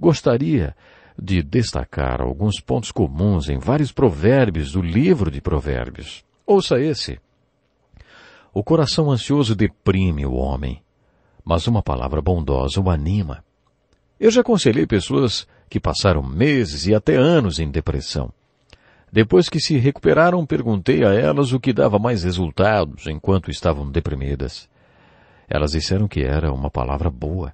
Gostaria de destacar alguns pontos comuns em vários provérbios do livro de Provérbios. Ouça esse. O coração ansioso deprime o homem, mas uma palavra bondosa o anima. Eu já aconselhei pessoas que passaram meses e até anos em depressão. Depois que se recuperaram, perguntei a elas o que dava mais resultados enquanto estavam deprimidas. Elas disseram que era uma palavra boa,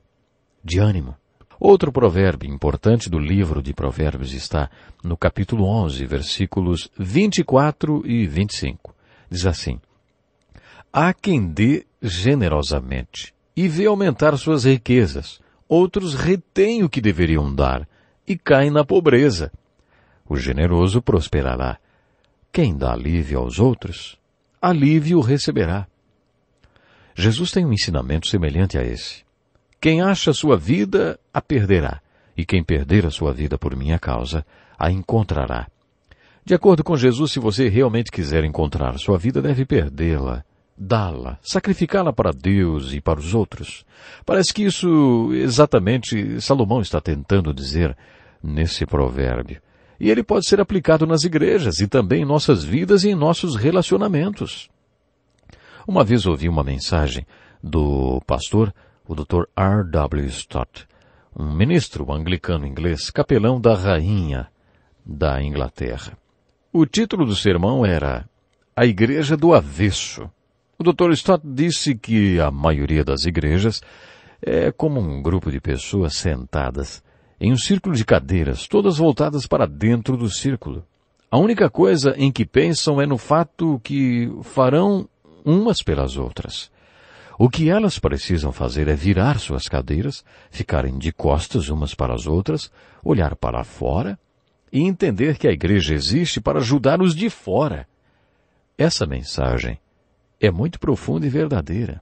de ânimo. Outro provérbio importante do livro de Provérbios está no capítulo 11, versículos 24 e 25. Diz assim: Há quem dê generosamente e vê aumentar suas riquezas, outros retêm o que deveriam dar e caem na pobreza. O generoso prosperará. Quem dá alívio aos outros, alívio receberá. Jesus tem um ensinamento semelhante a esse. Quem acha sua vida, a perderá, e quem perder a sua vida por minha causa, a encontrará. De acordo com Jesus, se você realmente quiser encontrar sua vida, deve perdê-la, dá-la, sacrificá-la para Deus e para os outros. Parece que isso exatamente Salomão está tentando dizer nesse provérbio. E ele pode ser aplicado nas igrejas e também em nossas vidas e em nossos relacionamentos. Uma vez ouvi uma mensagem do pastor o Dr. R. W. Stott, um ministro anglicano inglês, capelão da rainha da Inglaterra. O título do sermão era A Igreja do Avesso. O Dr. Stott disse que a maioria das igrejas é como um grupo de pessoas sentadas em um círculo de cadeiras, todas voltadas para dentro do círculo. A única coisa em que pensam é no fato que farão umas pelas outras. O que elas precisam fazer é virar suas cadeiras, ficarem de costas umas para as outras, olhar para fora e entender que a igreja existe para ajudar os de fora. Essa mensagem é muito profunda e verdadeira.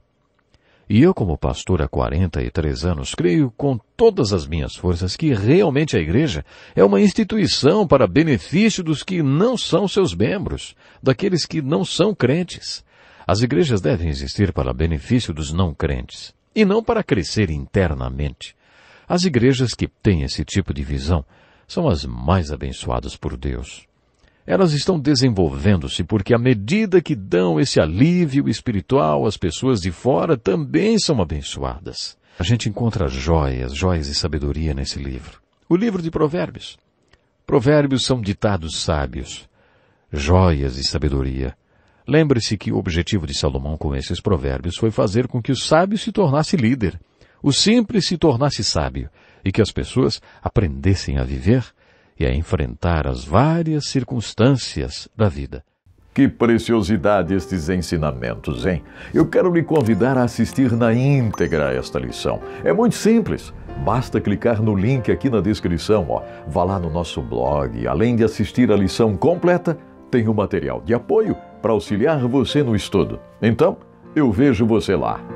E eu, como pastor há 43 anos, creio com todas as minhas forças que realmente a igreja é uma instituição para benefício dos que não são seus membros, daqueles que não são crentes. As igrejas devem existir para benefício dos não crentes e não para crescer internamente. As igrejas que têm esse tipo de visão são as mais abençoadas por Deus. Elas estão desenvolvendo-se porque, à medida que dão esse alívio espiritual, as pessoas de fora também são abençoadas. A gente encontra joias, joias e sabedoria nesse livro. O livro de Provérbios. Provérbios são ditados sábios, joias e sabedoria Lembre-se que o objetivo de Salomão com esses provérbios foi fazer com que o sábio se tornasse líder, o simples se tornasse sábio, e que as pessoas aprendessem a viver e a enfrentar as várias circunstâncias da vida. Que preciosidade estes ensinamentos, hein? Eu quero lhe convidar a assistir na íntegra esta lição. É muito simples. Basta clicar no link aqui na descrição, ó. Vá lá no nosso blog. Além de assistir a lição completa, tem o material de apoio para auxiliar você no estudo. Então, eu vejo você lá.